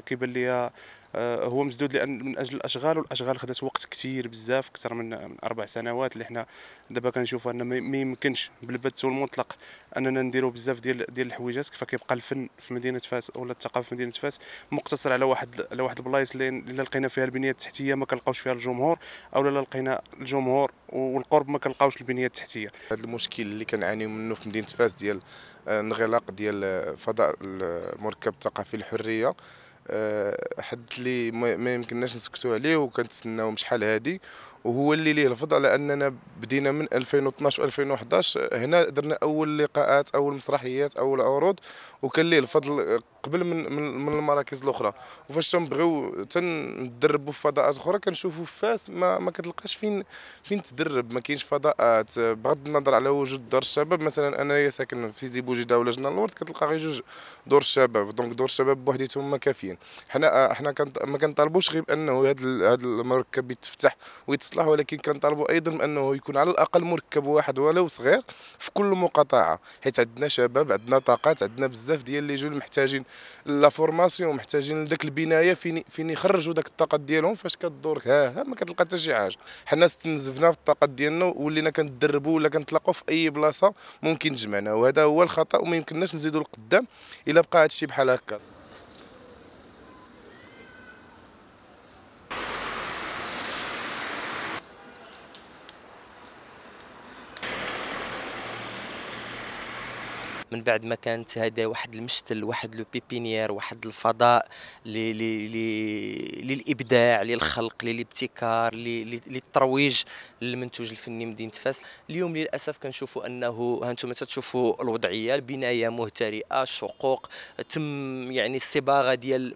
كان كيبان لي آه، هو مسدود لان من اجل الاشغال والاشغال خدات وقت كثير بزاف اكثر من من اربع سنوات اللي حنا دابا كنشوفوا ان ما يمكنش بالبت والمطلق اننا نديروا بزاف ديال ديال الحويجات فكيبقى الفن في مدينه فاس ولا الثقافه في مدينه فاس مقتصر على واحد على واحد البلايص اللي الا لقينا فيها البنيه التحتيه ما كنلقاوش فيها الجمهور او لا لقينا الجمهور والقرب ما كنلقاوش البنيه التحتيه هذا المشكل اللي كنعانيو منه في مدينه فاس ديال آه، انغلاق ديال آه، فضاء المركب الثقافي الحريه حد اللي ما يمكنناش نسكتوا عليه وكنتسناوهم شحال هادي وهو اللي ليه الفضل على اننا بدينا من 2012 و 2011 هنا درنا اول لقاءات اول مسرحيات اول عروض وكان ليه الفضل قبل من من, المراكز الاخرى وفاش تنبغيو تندربوا في فضاءات اخرى كنشوفوا فاس ما, ما كتلقاش فين فين تدرب ما كاينش فضاءات بغض النظر على وجود دور الشباب مثلا انايا ساكن في سيدي بوجيده ولا جنان الورد كتلقى غير جوج دور الشباب دونك دور الشباب بوحديتهم ما كافيين حنا حنا ما كنطالبوش غير بانه هذا هذا المركب يتفتح ويتصل الاصلاح ولكن كنطالبوا ايضا انه يكون على الاقل مركب واحد ولو صغير في كل مقاطعه حيت عندنا شباب عندنا طاقات عندنا بزاف ديال اللي جون محتاجين لا فورماسيون محتاجين لذاك البنايه فين فين يخرجوا داك الطاقات ديالهم فاش كدور ها, ها ما كتلقى حتى شي حاجه حنا استنزفنا في الطاقات ديالنا ولينا كندربوا ولا كنتلاقوا في اي بلاصه ممكن تجمعنا وهذا هو الخطا وما يمكنناش نزيدوا لقدام الا بقى هادشي بحال هكا من بعد ما كانت هذا واحد المشتل واحد لو بيبينيير واحد الفضاء لي لي لي للابداع للخلق للابتكار للترويج للمنتوج الفني مدينه فاس اليوم للاسف كنشوفوا انه هانتم تشوفوا الوضعيه البنايه مهترئه الشقوق تم يعني الصباغه ديال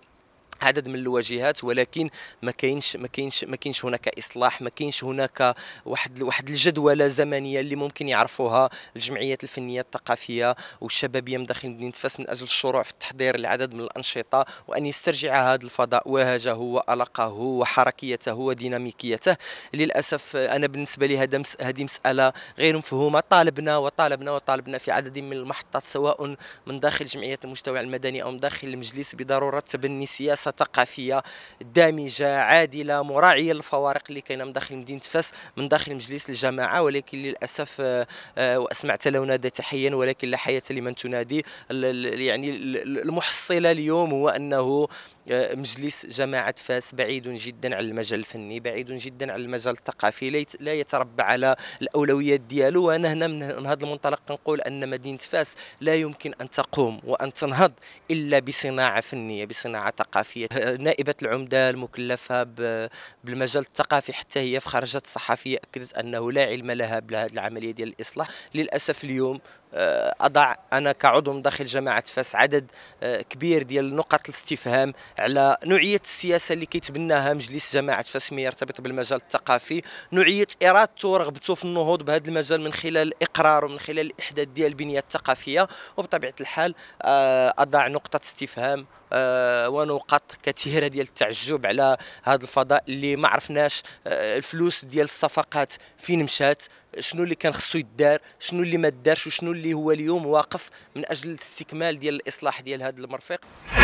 عدد من الواجهات ولكن ما كاينش ما كاينش ما كاينش هناك اصلاح ما كاينش هناك واحد واحد الجدوله زمنيه اللي ممكن يعرفوها الجمعيات الفنيه الثقافيه والشبابيه من داخل مدينه فاس من اجل الشروع في التحضير لعدد من الانشطه وان يسترجع هذا الفضاء وهجه وألقه وحركيته وديناميكيته للاسف انا بالنسبه لي هذا هذه مساله غير مفهومه طالبنا وطالبنا وطالبنا في عدد من المحطات سواء من داخل جمعيه المجتمع المدني او من داخل المجلس بضروره تبني سياسه ثقافيه دامجه عادله مراعيه للفوارق اللي كاينه من داخل مدينه فاس من داخل مجلس الجماعه ولكن للاسف آه، آه، واسمعت لو نادى تحيا ولكن لا حياه لمن تنادي يعني المحصله اليوم هو انه آه، مجلس جماعة فاس بعيد جدا عن المجال الفني بعيد جدا عن المجال الثقافي لا يتربع على الأولويات ديالو وأنا هنا من هذا المنطلق كنقول أن مدينة فاس لا يمكن أن تقوم وأن تنهض إلا بصناعة فنية بصناعة ثقافية آه، نائبة العمدة المكلفة بالمجال الثقافي حتى هي في خرجات الصحفية أكدت أنه لا علم لها بهذه العملية ديال الإصلاح للأسف اليوم آه، اضع انا كعضو داخل جماعه فاس عدد آه، كبير ديال نقط الاستفهام على نوعيه السياسه اللي كيتبناها مجلس جماعه فاس ما يرتبط بالمجال الثقافي نوعيه ارادته ورغبته في النهوض بهذا المجال من خلال الاقرار ومن خلال الاحداث ديال البنيه الثقافيه وبطبيعه الحال آه، اضع نقطه استفهام آه، ونقط كثيره ديال التعجب على هذا الفضاء اللي ما عرفناش آه، الفلوس ديال الصفقات فين مشات شنو اللي كان خصو يدار شنو اللي ما دارش وشنو اللي هو اليوم واقف من اجل الاستكمال ديال الاصلاح ديال هذا المرفق